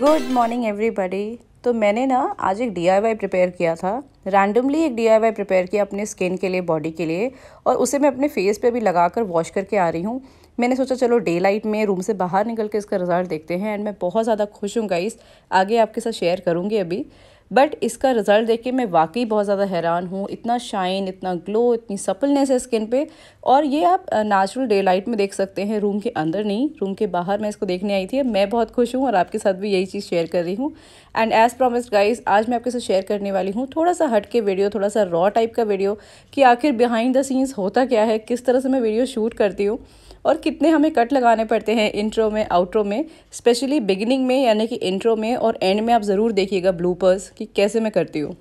Good morning everybody तो मैंने ना आज एक डी प्रिपेयर किया था रैंडमली एक डी प्रिपेयर किया अपने स्किन के लिए बॉडी के लिए और उसे मैं अपने फेस पे भी लगा कर वॉश करके आ रही हूँ मैंने सोचा चलो डे लाइट में रूम से बाहर निकल के इसका रिज़ल्ट देखते हैं एंड मैं बहुत ज़्यादा खुश हूँ गाइस आगे आपके साथ शेयर करूँगी अभी बट इसका रिज़ल्ट देख के मैं वाकई बहुत ज़्यादा हैरान हूँ इतना शाइन इतना ग्लो इतनी सपलनेस है स्किन पे और ये आप नेचुरल डे लाइट में देख सकते हैं रूम के अंदर नहीं रूम के बाहर मैं इसको देखने आई थी मैं बहुत खुश हूँ और आपके साथ भी यही चीज़ शेयर कर रही हूँ एंड एज़ प्रोमिस्ड गाइज आज मैं आपके साथ शेयर करने वाली हूँ थोड़ा सा हट के वीडियो थोड़ा सा रॉ टाइप का वीडियो कि आखिर बिहाइंड द सीन्स होता क्या है किस तरह से मैं वीडियो शूट करती हूँ और कितने हमें कट लगाने पड़ते हैं इंट्रो में आउटरो में स्पेशली बिगिनिंग में यानी कि इंट्रो में और एंड में आप ज़रूर देखिएगा ब्लूपर्स कि कैसे मैं करती हूँ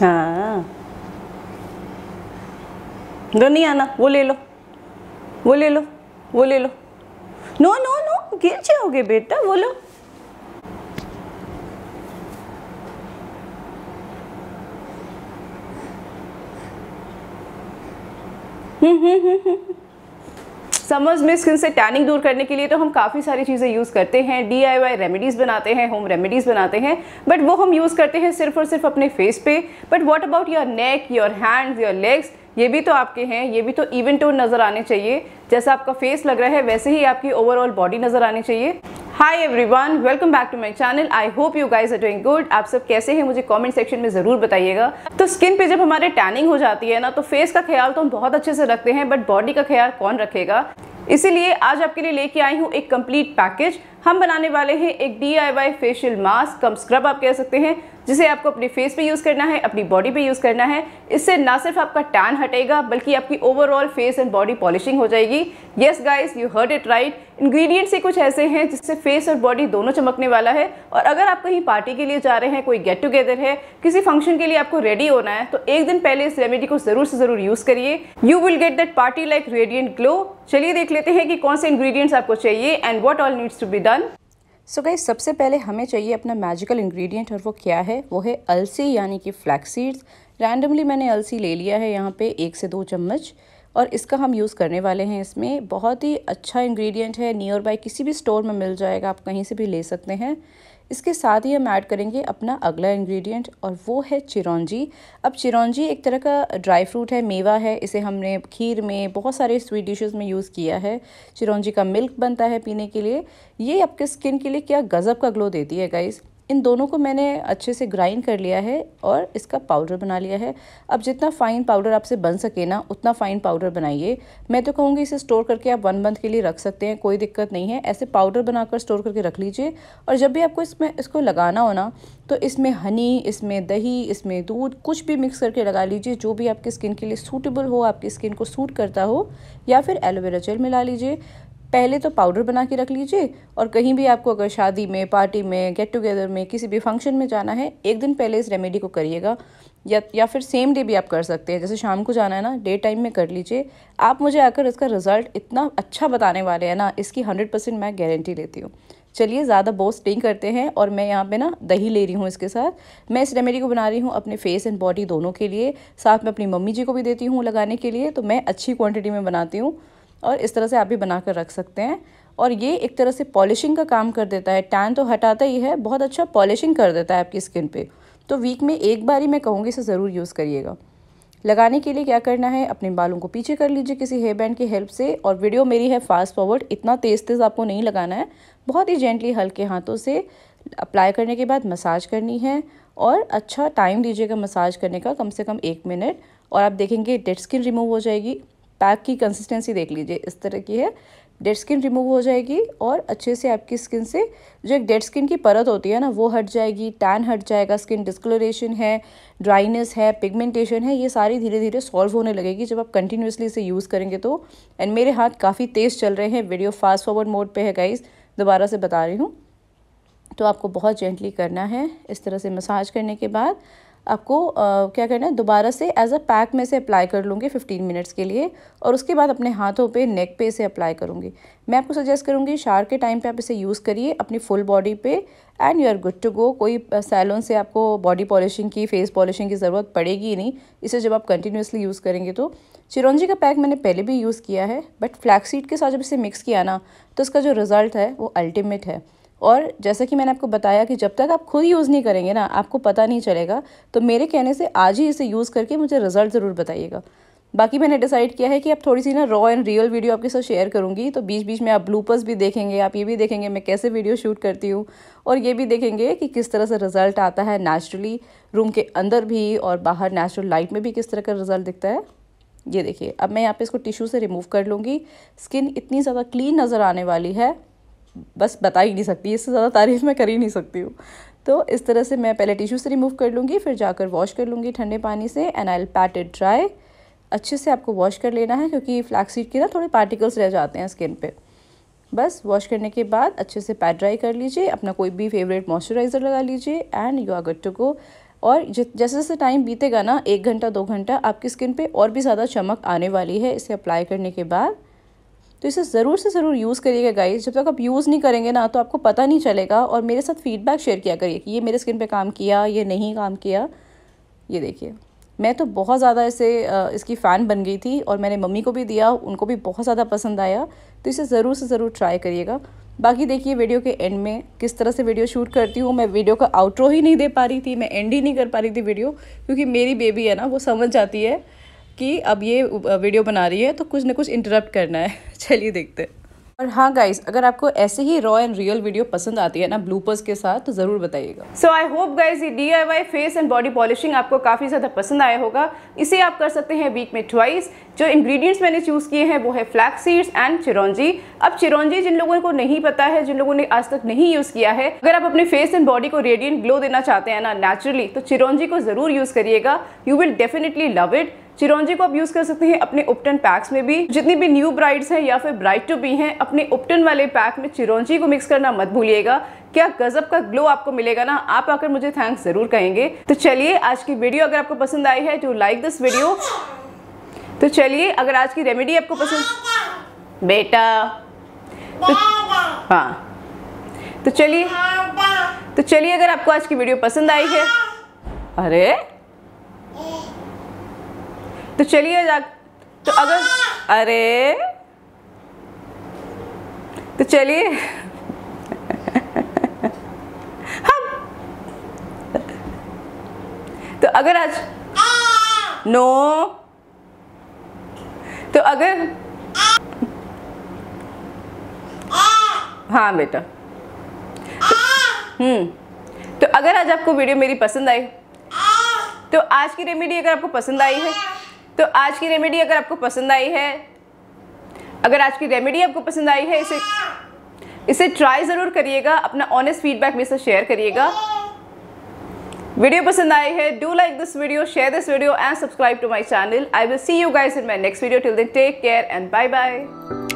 हाँ दो नहीं आना वो ले लो वो ले लो वो ले लो नो नो नो गिर जाओगे बेटा बोलो समर्स में स्किन से टैनिंग दूर करने के लिए तो हम काफ़ी सारी चीज़ें यूज़ करते हैं डी आई वाई रेमेडीज़ बनाते हैं होम रेमेडीज़ बनाते हैं बट वो हम यूज़ करते हैं सिर्फ और सिर्फ अपने फेस पे but what about your neck your hands your legs ये भी तो आपके हैं ये भी तो इवन टोन नज़र आने चाहिए जैसा आपका फेस लग रहा है वैसे ही आपकी ओवरऑल बॉडी नज़र आनी चाहिए hi everyone welcome back to my channel I hope you guys are doing good आप सब कैसे हैं मुझे कॉमेंट सेक्शन में ज़रूर बताइएगा तो स्किन पे जब हमारे टैनिंग हो जाती है ना तो फेस का ख्याल तो हम बहुत अच्छे से रखते हैं बट बॉडी का ख्याल कौन रखेगा इसीलिए आज आपके लिए लेके आई हूँ एक कंप्लीट पैकेज हम बनाने वाले हैं एक the facial mask cum scrub आप कह सकते हैं जिसे आपको अपने फेस पे यूज़ करना है अपनी बॉडी पे यूज़ करना है इससे ना सिर्फ आपका टैन हटेगा बल्कि आपकी overall face and body polishing हो जाएगी yes guys you heard it right ingredients ही कुछ ऐसे हैं जिससे फेस और बॉडी दोनों चमकने वाला है और अगर आप कहीं पार्टी के लिए जा रहे हैं कोई गेट टुगेदर है किसी फंक्शन के लिए आपको रेडी होना है तो एक दिन पहले इस रेमेडी को ज़रूर से ज़रूर यूज़ करिए you will get that party like radiant glow चलिए देख लेते हैं कि कौन से इंग्रीडियंट्स आपको चाहिए and what all needs to be done done so गई सबसे पहले हमें चाहिए अपना मैजिकल इंग्रेडिएंट और वो क्या है वो है अलसी यानी कि फ्लैक्सीड्स रैंडमली मैंने अलसी ले लिया है यहाँ पे एक से दो चम्मच और इसका हम यूज़ करने वाले हैं इसमें बहुत ही अच्छा इंग्रेडिएंट है नियर बाय किसी भी स्टोर में मिल जाएगा आप कहीं से भी ले सकते हैं इसके साथ ही हम ऐड करेंगे अपना अगला इंग्रेडिएंट और वो है चिरौंजी अब चिरौंजी एक तरह का ड्राई फ्रूट है मेवा है इसे हमने खीर में बहुत सारे स्वीट डिशेस में यूज़ किया है चिरौंजी का मिल्क बनता है पीने के लिए ये आपके स्किन के लिए क्या गज़ब का ग्लो देती है गाइज़ इन दोनों को मैंने अच्छे से ग्राइंड कर लिया है और इसका पाउडर बना लिया है अब जितना फ़ाइन पाउडर आपसे बन सके ना उतना फ़ाइन पाउडर बनाइए मैं तो कहूँगी इसे स्टोर करके आप वन मंथ के लिए रख सकते हैं कोई दिक्कत नहीं है ऐसे पाउडर बनाकर स्टोर करके रख लीजिए और जब भी आपको इसमें इसको लगाना हो ना तो इसमें हनी इसमें दही इसमें दूध कुछ भी मिक्स करके लगा लीजिए जो भी आपकी स्किन के लिए सूटेबल हो आपकी स्किन को सूट करता हो या फिर एलोवेरा जेल मिला लीजिए पहले तो पाउडर बना के रख लीजिए और कहीं भी आपको अगर शादी में पार्टी में गेट टुगेदर में किसी भी फंक्शन में जाना है एक दिन पहले इस रेमेडी को करिएगा या या फिर सेम डे भी आप कर सकते हैं जैसे शाम को जाना है ना डे टाइम में कर लीजिए आप मुझे आकर इसका रिज़ल्ट इतना अच्छा बताने वाले हैं ना इसकी हंड्रेड परसेंट मैं गारंटी लेती हूँ चलिए ज़्यादा बोस नहीं करते हैं और मैं यहाँ पे ना दही ले रही हूँ इसके साथ मैं इस रेमेडी को बना रही हूँ अपने फेस एंड बॉडी दोनों के लिए साथ में अपनी मम्मी जी को भी देती हूँ लगाने के लिए तो मैं अच्छी क्वांटिटी में बनाती हूँ और इस तरह से आप भी बना कर रख सकते हैं और ये एक तरह से पॉलिशिंग का काम कर देता है टैन तो हटाता ही है बहुत अच्छा पॉलिशिंग कर देता है आपकी स्किन पे तो वीक में एक बार ही मैं कहूँगी इसे ज़रूर यूज़ करिएगा लगाने के लिए क्या करना है अपने बालों को पीछे कर लीजिए किसी हेयर बैंड की हेल्प से और वीडियो मेरी है फास्ट फॉरवर्ड इतना तेज़ तेज़ आपको नहीं लगाना है बहुत ही जेंटली हल्के हाथों से अप्लाई करने के बाद मसाज करनी है और अच्छा टाइम दीजिएगा मसाज करने का कम से कम एक मिनट और आप देखेंगे डेड स्किन रिमूव हो जाएगी पैक की कंसिस्टेंसी देख लीजिए इस तरह की है डेड स्किन रिमूव हो जाएगी और अच्छे से आपकी स्किन से जो एक डेड स्किन की परत होती है ना वो हट जाएगी टैन हट जाएगा स्किन डिस्कलरेशन है ड्राइनेस है पिगमेंटेशन है ये सारी धीरे धीरे सॉल्व होने लगेगी जब आप कंटिन्यूसली इसे यूज़ करेंगे तो एंड मेरे हाथ काफ़ी तेज़ चल रहे हैं वीडियो फास्ट फॉरवर्ड मोड पर है गाइज दोबारा से बता रही हूँ तो आपको बहुत जेंटली करना है इस तरह से मसाज करने के बाद आपको आ, क्या करना है दोबारा से एज अ पैक में से अप्लाई कर लूँगी फिफ्टीन मिनट्स के लिए और उसके बाद अपने हाथों पे नेक पे इसे अप्लाई करूँगी मैं आपको सजेस्ट करूँगी शार के टाइम पे आप इसे यूज़ करिए अपनी फुल बॉडी पे and you are good to go कोई सैलून से आपको बॉडी पॉलिशिंग की फेस पॉलिशिंग की ज़रूरत पड़ेगी ही नहीं इसे जब आप कंटिन्यूसली यूज़ करेंगे तो चिरौंजी का पैक मैंने पहले भी यूज़ किया है बट फ्लैक्सीड के साथ जब इसे मिक्स किया ना तो इसका जो रिज़ल्ट है वो अल्टीमेट है और जैसा कि मैंने आपको बताया कि जब तक आप खुद यूज़ नहीं करेंगे ना आपको पता नहीं चलेगा तो मेरे कहने से आज ही इसे यूज़ करके मुझे रिज़ल्ट ज़रूर बताइएगा बाकी मैंने डिसाइड किया है कि आप थोड़ी सी ना रॉ एंड रियल वीडियो आपके साथ शेयर करूँगी तो बीच बीच में आप ब्लूपर्स भी देखेंगे आप ये भी देखेंगे मैं कैसे वीडियो शूट करती हूँ और ये भी देखेंगे कि किस तरह से रिज़ल्ट आता है नेचुरली रूम के अंदर भी और बाहर नेचुरल लाइट में भी किस तरह का रिज़ल्ट दिखता है ये देखिए अब मैं यहाँ पे इसको टिश्यू से रिमूव कर लूँगी स्किन इतनी ज़्यादा क्लीन नज़र आने वाली है बस बता ही नहीं सकती इससे ज़्यादा तारीफ मैं कर ही नहीं सकती हूँ तो इस तरह से मैं पहले टिश्यू से रिमूव कर लूँगी फिर जाकर वॉश कर लूँगी ठंडे पानी से and I pat it dry अच्छे से आपको वॉश कर लेना है क्योंकि फ्लैक्सीड के ना थोड़े पार्टिकल्स रह जाते हैं स्किन पे बस वॉश करने के बाद अच्छे से पैट ड्राई कर लीजिए अपना कोई भी फेवरेट मॉइस्चराइज़र लगा लीजिए and you are good to go और जैसे जैसे टाइम बीतेगा ना एक घंटा दो घंटा आपकी स्किन पे और भी ज़्यादा चमक आने वाली है इसे अप्लाई करने के बाद तो इसे ज़रूर से ज़रूर यूज़ करिएगा गाइस जब तक आप यूज़ नहीं करेंगे ना तो आपको पता नहीं चलेगा और मेरे साथ फीडबैक शेयर किया करिए कि ये मेरे स्किन पे काम किया ये नहीं काम किया ये देखिए मैं तो बहुत ज़्यादा इसे इसकी फ़ैन बन गई थी और मैंने मम्मी को भी दिया उनको भी बहुत ज़्यादा पसंद आया तो इसे ज़रूर से ज़रूर ट्राई करिएगा बाकी देखिए वीडियो के एंड में किस तरह से वीडियो शूट करती हूँ मैं वीडियो का आउटरो ही नहीं दे पा रही थी मैं एंड ही नहीं कर पा रही थी वीडियो क्योंकि मेरी बेबी है ना वो समझ जाती है कि अब ये वीडियो बना रही है तो कुछ ना कुछ इंटरप्ट करना है चलिए देखते हैं और हाँ गाइज अगर आपको ऐसे ही रॉ एंड रियल वीडियो पसंद आती है ना ब्लूपर्स के साथ तो ज़रूर बताइएगा सो आई होप गाइज ये the face and body polishing आपको काफ़ी ज़्यादा पसंद आया होगा इसे आप कर सकते हैं वीक में ट्वाइस जो इंग्रेडिएंट्स मैंने चूज़ किए हैं वो है फ्लैक्स सीड्स एंड चिरौंजी अब चिरौंजी जिन लोगों को नहीं पता है जिन लोगों ने आज तक नहीं यूज़ किया है अगर आप अपने फेस एंड बॉडी को रेडियंट ग्लो देना चाहते हैं ना नेचुरली तो चिरौंजी को ज़रूर यूज़ करिएगा you will definitely love it चिरौंजी को आप यूज कर सकते हैं अपने उपटन पैक्स में भी जितनी भी न्यू ब्राइड्स हैं या फिर ब्राइड टू बी हैं अपने उपटन वाले पैक में चिरौंजी को मिक्स करना मत भूलिएगा क्या गजब का ग्लो आपको मिलेगा ना आप आकर मुझे थैंक्स जरूर कहेंगे तो चलिए आज की वीडियो अगर आपको पसंद आई है टू लाइक दिस वीडियो तो चलिए अगर आज की रेमेडी आपको पसंद बेटा तो हाँ तो चलिए तो चलिए अगर आपको आज की वीडियो पसंद आई है अरे तो चलिए जा तो अगर अरे तो चलिए हाँ। तो अगर आज नो तो अगर हाँ बेटा तो- हम्म तो अगर आज आपको वीडियो मेरी पसंद आई तो आज की रेमेडी अगर आपको पसंद आई है तो आज की रेमेडी अगर आपको पसंद आई है अगर आज की रेमेडी आपको पसंद आई है इसे इसे ट्राई ज़रूर करिएगा अपना ऑनेस्ट फीडबैक मेरे साथ शेयर करिएगा वीडियो पसंद आई है do like this video share this video and subscribe to my channel I will see you guys in my next video till then take care and bye bye